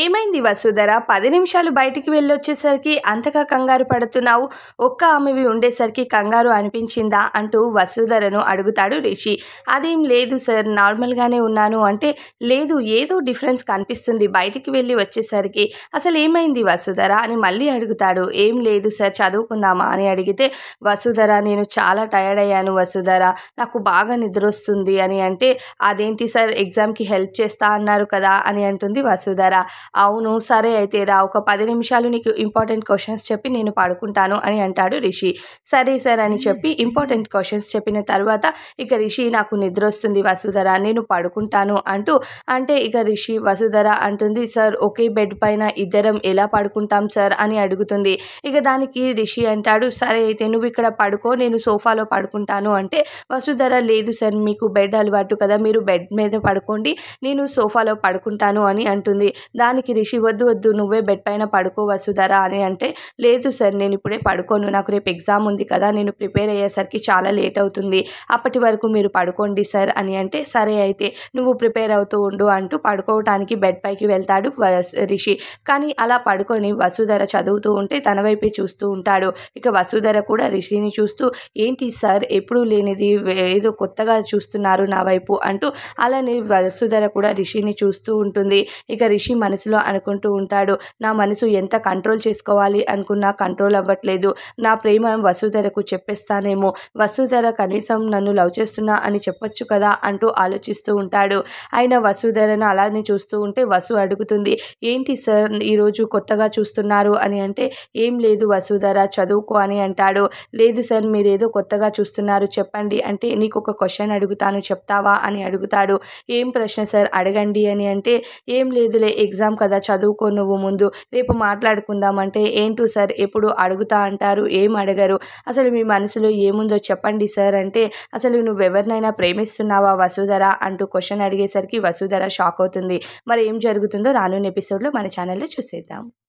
ఏమైంది వసుధర పది నిమిషాలు బయటికి వెళ్ళొచ్చేసరికి అంతగా కంగారు పడుతున్నావు ఒక్క ఆమెవి ఉండేసరికి కంగారు అనిపించిందా అంటూ వసుధరను అడుగుతాడు రిషి అదేం లేదు సార్ నార్మల్గానే ఉన్నాను అంటే లేదు ఏదో డిఫరెన్స్ కనిపిస్తుంది బయటికి వెళ్ళి వచ్చేసరికి అసలు ఏమైంది వసుధర అని మళ్ళీ అడుగుతాడు ఏం లేదు సార్ చదువుకుందామా అని అడిగితే వసుధర నేను చాలా టయర్డ్ అయ్యాను వసుధర నాకు బాగా నిద్ర వస్తుంది అని అంటే అదేంటి సార్ ఎగ్జామ్కి హెల్ప్ చేస్తా అన్నారు కదా అని అంటుంది వసుధర అవును సరే అయితే రా ఒక పది నిమిషాలు నీకు ఇంపార్టెంట్ క్వశ్చన్స్ చెప్పి నేను పడుకుంటాను అని అంటాడు రిషి సరే సార్ అని చెప్పి ఇంపార్టెంట్ hmm. క్వశ్చన్స్ చెప్పిన తర్వాత ఇక రిషి నాకు నిద్ర వస్తుంది వసుధర నేను పడుకుంటాను అంటూ అంటే ఇక రిషి వసుధర అంటుంది సార్ ఒకే బెడ్ పైన ఇద్దరం ఎలా పడుకుంటాం సార్ అని అడుగుతుంది ఇక దానికి రిషి అంటాడు సరే అయితే నువ్వు ఇక్కడ పడుకో నేను సోఫాలో పడుకుంటాను అంటే వసుధర లేదు సార్ మీకు బెడ్ అలవాటు కదా మీరు బెడ్ మీద పడుకోండి నేను సోఫాలో పడుకుంటాను అని అంటుంది దా దానికి రిషి వద్దు వద్దు నువ్వే బెడ్ పైన పడుకో వసుధర అని అంటే లేదు సార్ నేను ఇప్పుడే పడుకోను నాకు రేపు ఎగ్జామ్ ఉంది కదా నేను ప్రిపేర్ అయ్యేసరికి చాలా లేట్ అవుతుంది అప్పటి వరకు మీరు పడుకోండి సార్ అని అంటే సరే అయితే నువ్వు ప్రిపేర్ అవుతూ ఉండు అంటూ పడుకోవటానికి బెడ్ పైకి వెళ్తాడు రిషి కానీ అలా పడుకొని వసుధర చదువుతూ ఉంటే తన వైపే చూస్తూ ఉంటాడు ఇక వసుధర కూడా రిషిని చూస్తూ ఏంటి సార్ ఎప్పుడూ లేనిది ఏదో కొత్తగా చూస్తున్నారు నా వైపు అంటూ అలానే వసుధర కూడా రిషిని చూస్తూ ఉంటుంది ఇక రిషి మనసు మనసులో అనుకుంటూ ఉంటాడు నా మనసు ఎంత కంట్రోల్ చేసుకోవాలి అనుకున్నా కంట్రోల్ అవ్వట్లేదు నా ప్రేమ వసుధరకు చెప్పేస్తానేమో వసుధర కనీసం నన్ను లవ్ చేస్తున్నా అని చెప్పొచ్చు కదా అంటూ ఆలోచిస్తూ ఉంటాడు ఆయన వసుధరను అలానే చూస్తూ ఉంటే వసు అడుగుతుంది ఏంటి సార్ ఈరోజు కొత్తగా చూస్తున్నారు అని అంటే ఏం లేదు వసుధర చదువుకో అని అంటాడు లేదు సార్ మీరేదో కొత్తగా చూస్తున్నారు చెప్పండి అంటే నీకు ఒక క్వశ్చన్ అడుగుతాను చెప్తావా అని అడుగుతాడు ఏం ప్రశ్న సార్ అడగండి అని అంటే ఏం లేదులే ఎగ్జామ్ చెప్పాం కదా చదువుకో నువ్వు ముందు రేపు మాట్లాడుకుందాం అంటే ఏంటో సార్ ఎప్పుడు అడుగుతా అంటారు ఏం అడగరు అసలు మీ మనసులో ఏముందో చెప్పండి సార్ అంటే అసలు నువ్వెవరినైనా ప్రేమిస్తున్నావా వసుధర అంటూ క్వశ్చన్ అడిగేసరికి వసుధర షాక్ అవుతుంది మరి ఏం జరుగుతుందో రానున్న ఎపిసోడ్లో మన ఛానల్లో చూసేద్దాం